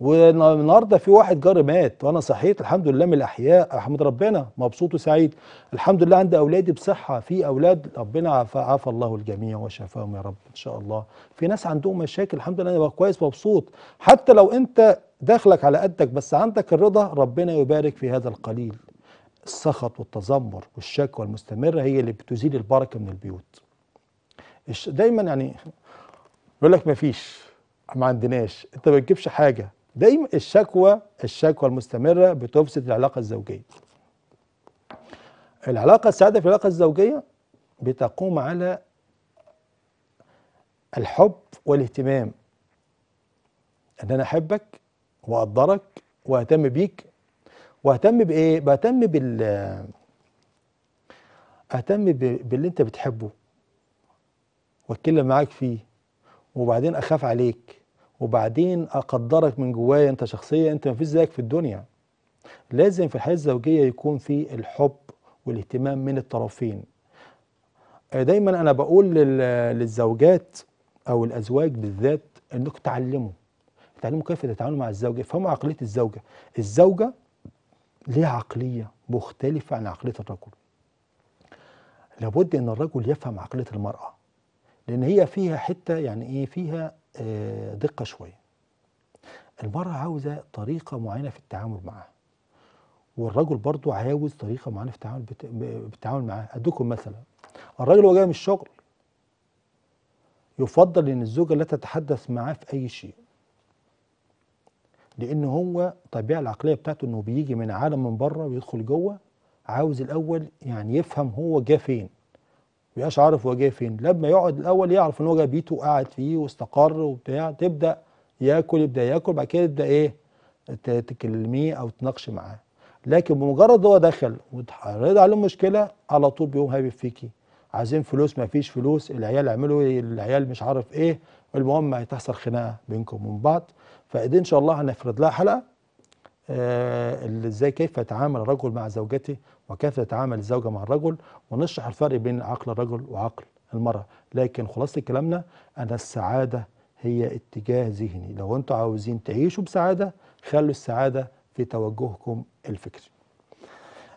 والنهارده في واحد جاري مات وانا صحيت الحمد لله من الاحياء احمد ربنا مبسوط وسعيد الحمد لله عندي اولادي بصحه في اولاد ربنا عافى الله الجميع وشفاهم يا رب ان شاء الله في ناس عندهم مشاكل الحمد لله انا كويس مبسوط حتى لو انت داخلك على قدك بس عندك الرضا ربنا يبارك في هذا القليل السخط والتذمر والشكوى المستمره هي اللي بتزيل البركه من البيوت دايما يعني يقول لك ما فيش ما عندناش انت ما بتجيبش حاجه دايما الشكوى الشكوى المستمرة بتفسد العلاقة الزوجية العلاقة السعاده في العلاقة الزوجية بتقوم على الحب والاهتمام ان انا احبك واقدرك واهتم بيك واهتم بايه بهتم بال اهتم باللي انت بتحبه واتكلم معاك فيه وبعدين اخاف عليك وبعدين اقدرك من جوايا انت شخصيا انت ما فيش زيك في الدنيا لازم في الحياه الزوجيه يكون في الحب والاهتمام من الطرفين آه، دايما انا بقول للزوجات او الازواج بالذات انكم تعلموا تعلموا كيف تتعاملوا مع الزوجه فهموا عقليه الزوجه الزوجه ليها عقليه مختلفه عن عقليه الرجل لابد ان الرجل يفهم عقليه المراه لان هي فيها حته يعني ايه فيها آه، دقة شوية المرأة عاوزة طريقة معينة في التعامل معها والرجل برضو عاوز طريقة معينة في التعامل بالتعامل معها أدوكم مثلا الراجل هو جاي من الشغل يفضل ان الزوجة لا تتحدث معاه في أي شيء لأن هو طبيعة العقلية بتاعته إنه بيجي من عالم من بره ويدخل جوه عاوز الأول يعني يفهم هو جه فين مبقاش عارف هو جاي فين لما يقعد الاول يعرف ان هو جاي بيته وقعد فيه واستقر وبتاع تبدا ياكل يبدا ياكل بعد كده تبدا ايه تكلميه او تناقشي معاه لكن بمجرد هو دخل واتعرض عليه مشكله على طول بيقوم هابب فيكي عايزين فلوس ما فيش فلوس العيال اعملوا إيه؟ العيال مش عارف ايه المهم هتحصل خناقه بينكم وبين بعض فاذا ان شاء الله هنفرد لها حلقه آه، ازاي كيف يتعامل الرجل مع زوجته وكيف تتعامل الزوجه مع الرجل ونشرح الفرق بين عقل الرجل وعقل المراه لكن خلاصه كلامنا ان السعاده هي اتجاه ذهني لو أنتم عاوزين تعيشوا بسعاده خلوا السعاده في توجهكم الفكري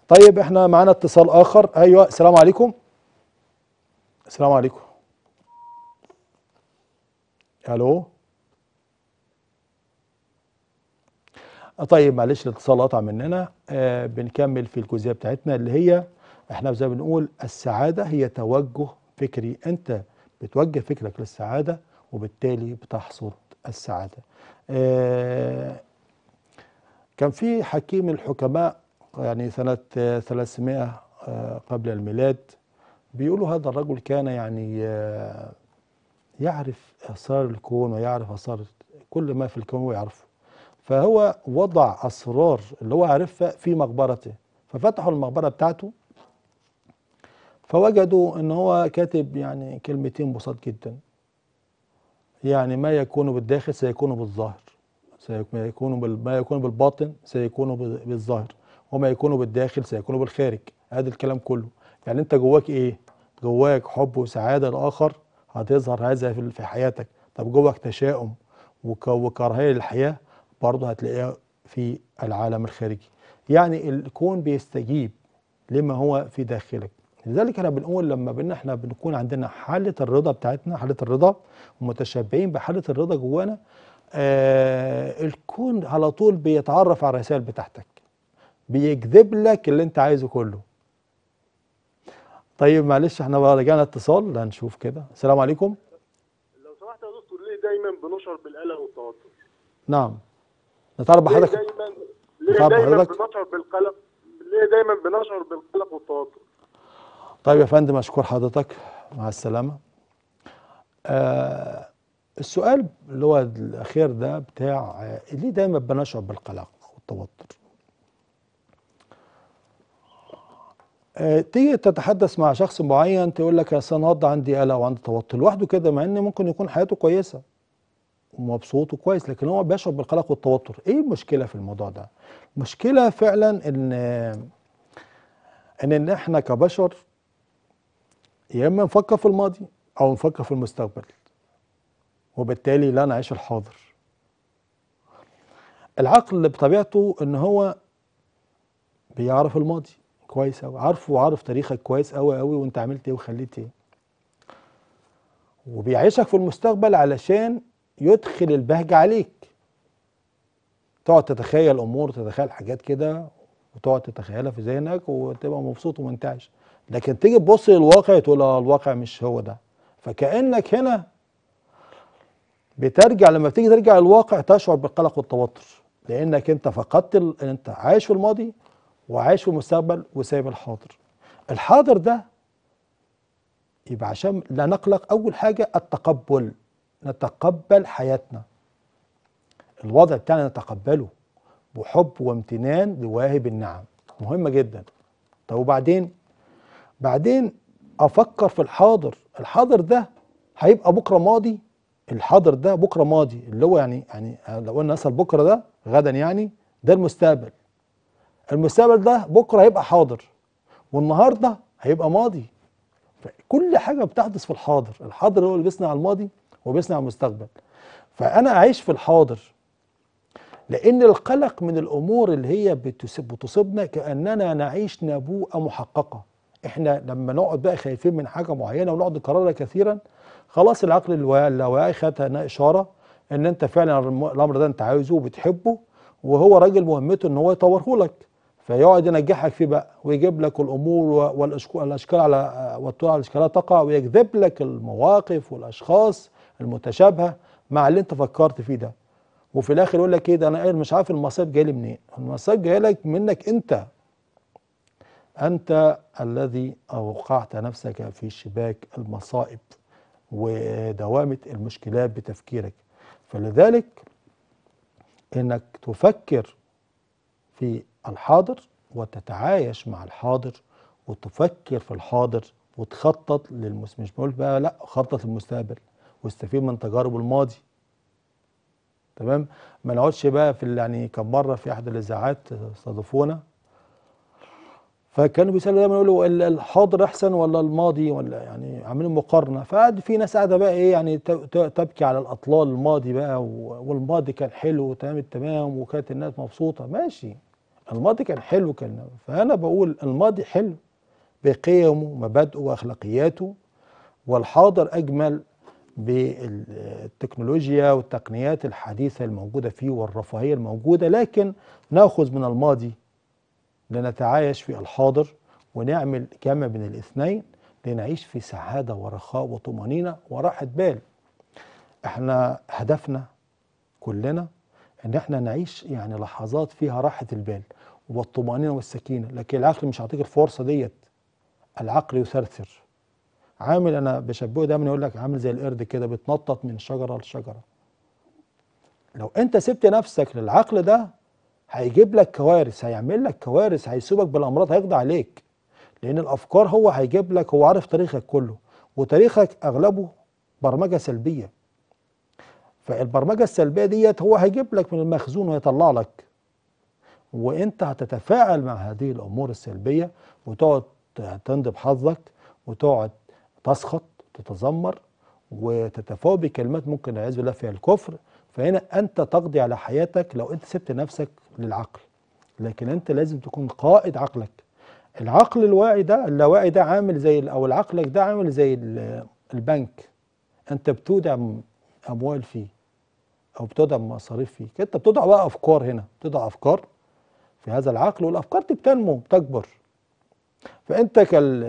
طيب احنا معانا اتصال اخر ايوه السلام عليكم السلام عليكم الو طيب معلش الاتصال قطع مننا آه بنكمل في الجزئيه بتاعتنا اللي هي احنا زي ما بنقول السعاده هي توجه فكري انت بتوجه فكرك للسعاده وبالتالي بتحصد السعاده آه كان في حكيم الحكماء يعني سنه 300 آه قبل الميلاد بيقولوا هذا الرجل كان يعني آه يعرف اسرار الكون ويعرف اسرار كل ما في الكون ويعرفه فهو وضع أسرار اللي هو عارفها في مقبرته ففتحوا المقبرة بتاعته فوجدوا ان هو كاتب يعني كلمتين بساط جدا يعني ما يكون بالداخل سيكون بالظاهر سيكون ما يكون بالباطن سيكون بالظاهر وما يكون بالداخل سيكون بالخارج هذا الكلام كله يعني انت جواك ايه جواك حب وسعاده للاخر هتظهر هذا في حياتك طب جواك تشاؤم وكراهيه للحياه برضه هتلاقيها في العالم الخارجي يعني الكون بيستجيب لما هو في داخلك لذلك احنا بنقول لما بنا احنا بنكون عندنا حاله الرضا بتاعتنا حاله الرضا ومتشبعين بحاله الرضا جوانا آه الكون على طول بيتعرف على الرسائل بتاعتك بيجذب لك اللي انت عايزه كله طيب معلش احنا بقى رجعنا اتصال هنشوف كده السلام عليكم لو سمحت يا دكتور ليه دايما بنشعر بالقلق والتوتر نعم نتعرف بحضرتك دايما ليه دايما, بنشعر بالقلق ليه دايما بنشعر بالقلق والتوتر طيب يا فندم اشكر حضرتك مع السلامه آه السؤال اللي هو الاخير ده بتاع آه، ليه دايما بنشعر بالقلق والتوتر آه، تيجي تتحدث مع شخص معين تقول لك اصل انا عندي قلق وعندي توتر لوحده كده مع ان ممكن يكون حياته كويسه ومبسوط وكويس لكن هو بيشعر بالقلق والتوتر ايه المشكله في الموضوع ده المشكله فعلا ان ان, إن احنا كبشر يا اما نفكر في الماضي او نفكر في المستقبل وبالتالي لا نعيش الحاضر العقل بطبيعته ان هو بيعرف الماضي كويس قوي عارفه وعارف تاريخك كويس قوي قوي وانت عملت ايه وخليت ايه وبيعيشك في المستقبل علشان يدخل البهجة عليك تقعد تتخيل امور تتخيل حاجات كده وتقعد تتخيلها في ذهنك وتبقى مبسوط ومنتعش لكن تيجي تبص للواقع تقول اه الواقع مش هو ده فكانك هنا بترجع لما بتيجي ترجع للواقع تشعر بالقلق والتوتر لانك انت فقدت ال... انت عايش في الماضي وعايش في المستقبل وسايب الحاضر الحاضر ده يبقى عشان لا نقلق اول حاجه التقبل نتقبل حياتنا الوضع بتاعنا نتقبله بحب وامتنان لواهب النعم مهمة جدا طب وبعدين بعدين أفكر في الحاضر الحاضر ده هيبقى بكرة ماضي الحاضر ده بكرة ماضي اللي هو يعني يعني لو قلنا مثلا بكرة ده غدا يعني ده المستقبل المستقبل ده بكرة هيبقى حاضر والنهاردة هيبقى ماضي كل حاجة بتحدث في الحاضر الحاضر هو اللي بيصنع الماضي وبيصنع المستقبل فانا اعيش في الحاضر لان القلق من الامور اللي هي بتصيبنا كاننا نعيش نبوءه محققه احنا لما نقعد بقى خايفين من حاجه معينه ونقعد نكررها كثيرا خلاص العقل اللاواعي خدها اشاره ان انت فعلا الامر ده انت عايزه وبتحبه وهو راجل مهمته ان هو يطوره لك فيقعد ينجحك فيه بقى ويجيب لك الامور والاشكال على والطرق على الاشكالات تقع ويجذب لك المواقف والاشخاص المتشابهه مع اللي انت فكرت فيه ده وفي الاخر يقول لك ايه ده انا مش عارف المصايب جاي لي منين المصايب جاي لك منك انت انت الذي اوقعت نفسك في شباك المصائب ودوامه المشكلات بتفكيرك فلذلك انك تفكر في الحاضر وتتعايش مع الحاضر وتفكر في الحاضر وتخطط للمستقبل مش بقول بقى لا خطط للمستقبل واستفيد من تجارب الماضي تمام ما نقعدش بقى في يعني كان مره في احد الاذاعات استضافونا فكانوا بيسالوا دايما يقولوا الحاضر احسن ولا الماضي ولا يعني عاملين مقارنه فقعد في ناس قاعده بقى ايه يعني تبكي على الاطلال الماضي بقى والماضي كان حلو تمام التمام وكانت الناس مبسوطه ماشي الماضي كان حلو كان فانا بقول الماضي حلو بقيمه ومبادئه واخلاقياته والحاضر اجمل بالتكنولوجيا والتقنيات الحديثة الموجودة فيه والرفاهية الموجودة لكن نأخذ من الماضي لنتعايش في الحاضر ونعمل كما بين الاثنين لنعيش في سعادة ورخاء وطمأنينة وراحة بال احنا هدفنا كلنا ان احنا نعيش يعني لحظات فيها راحة البال والطمأنينة والسكينة لكن العقل مش هيعطيك الفرصة ديت العقل يثرثر عامل انا بشبهه دايما يقول لك عامل زي القرد كده بتنطط من شجره لشجره لو انت سبت نفسك للعقل ده هيجيب لك كوارث هيعمل لك كوارث هيسوبك بالامراض هيقضي عليك لان الافكار هو هيجيب لك هو عارف تاريخك كله وتاريخك اغلبه برمجه سلبيه فالبرمجه السلبيه ديت هو هيجيب لك من المخزون ويطلع لك وانت هتتفاعل مع هذه الامور السلبيه وتقعد تندب حظك وتقعد تسخط تتذمر وتتفوق بكلمات ممكن العياذ بالله فيها الكفر فهنا انت تقضي على حياتك لو انت سبت نفسك للعقل لكن انت لازم تكون قائد عقلك العقل الواعي ده اللاواعي ده عامل زي او عقلك ده عامل زي البنك انت بتودع اموال فيه او بتودع مصاريف فيه انت بتودع بقى افكار هنا بتودع افكار في هذا العقل والافكار دي بتنمو بتكبر فانت كال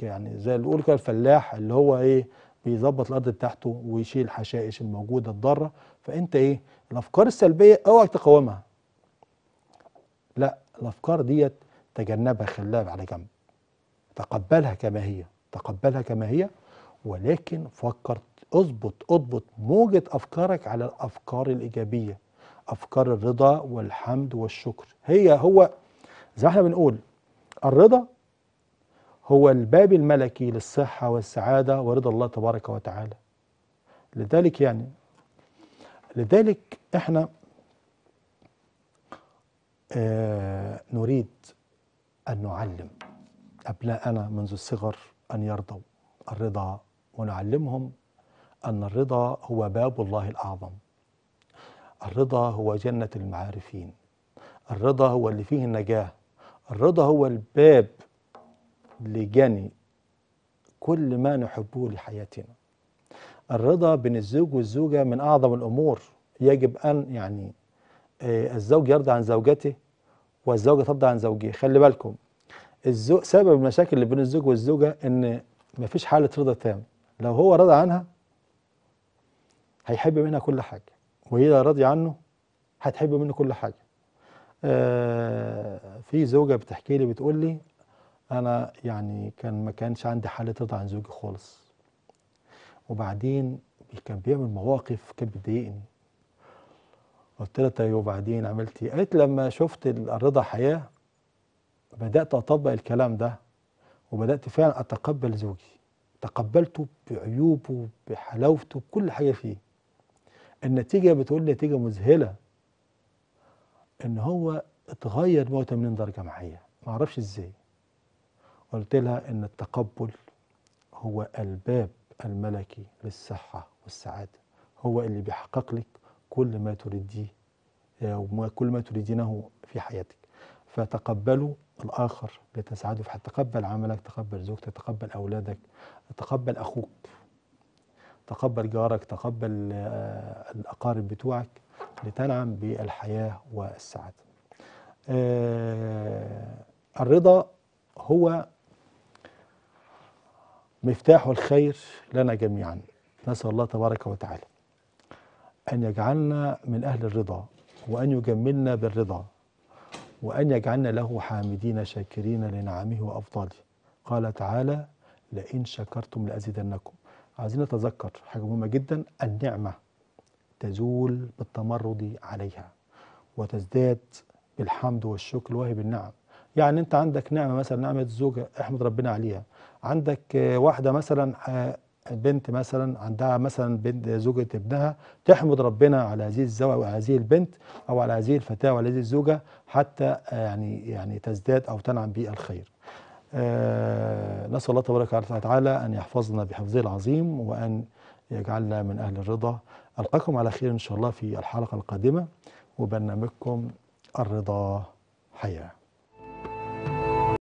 يعني زي اللي بيقول كالفلاح الفلاح اللي هو ايه بيظبط الارض بتاعته ويشيل الحشائش الموجوده الضاره فانت ايه الافكار السلبيه اوعك تقاومها لا الافكار ديت تجنبها خليها على جنب تقبلها كما هي تقبلها كما هي ولكن فكر اضبط اضبط موجة افكارك على الافكار الايجابية افكار الرضا والحمد والشكر هي هو زي ما احنا بنقول الرضا هو الباب الملكي للصحة والسعادة ورضا الله تبارك وتعالى لذلك يعني لذلك احنا آه نريد أن نعلم أبناءنا منذ الصغر أن يرضوا الرضا ونعلمهم أن الرضا هو باب الله الأعظم الرضا هو جنة المعارفين الرضا هو اللي فيه النجاة الرضا هو الباب لجني كل ما نحبه لحياتنا الرضا بين الزوج والزوجة من أعظم الأمور يجب أن يعني آه، الزوج يرضى عن زوجته والزوجة ترضى عن زوجها خلي بالكم الزو... سبب المشاكل اللي بين الزوج والزوجة إن مفيش حالة رضا تام لو هو رضى عنها هيحب منها كل حاجة وهي راضية عنه هتحب منه كل حاجة آه في زوجة بتحكي لي بتقول لي انا يعني كان ما كانش عندي حاله رضا عن زوجي خالص وبعدين كان بيعمل مواقف كانت بتضايقني قلت لها طيب وبعدين عملت ايه؟ قالت لما شفت الرضا حياه بدات اطبق الكلام ده وبدات فعلا اتقبل زوجي تقبلته بعيوبه بحلاوته بكل حاجه فيه النتيجه بتقول نتيجه مذهله ان هو اتغير 180 درجه معايا ما اعرفش ازاي قلت لها ان التقبل هو الباب الملكي للصحة والسعادة هو اللي بيحقق لك كل ما تريديه وكل ما تريدينه في حياتك فتقبلوا الآخر لتسعدوا في تقبل عملك تقبل زوجتك تقبل أولادك تقبل أخوك تقبل جارك تقبل آه، الأقارب بتوعك لتنعم بالحياة والسعادة آه، الرضا هو مفتاح الخير لنا جميعا نسأل الله تبارك وتعالى أن يجعلنا من أهل الرضا وأن يجملنا بالرضا وأن يجعلنا له حامدين شاكرين لنعمه وأفضاله قال تعالى لئن شكرتم لأزيدنكم عايزين نتذكر حاجة مهمة جدا النعمة تزول بالتمرد عليها وتزداد بالحمد والشكر وهي بالنعم يعني انت عندك نعمة مثلا نعمة الزوجة احمد ربنا عليها عندك آه، واحدة مثلا آه، بنت مثلا عندها مثلا بنت زوجة ابنها تحمد ربنا على هذه الزوجة وهذه البنت أو على هذه الفتاة وعلى هذه الزوجة حتى آه، يعني يعني تزداد أو تنعم بالخير. نسأل الله تبارك وتعالى أن يحفظنا بحفظه العظيم وأن يجعلنا من أهل الرضا ألقاكم على خير إن شاء الله في الحلقة القادمة وبرنامجكم الرضا حياه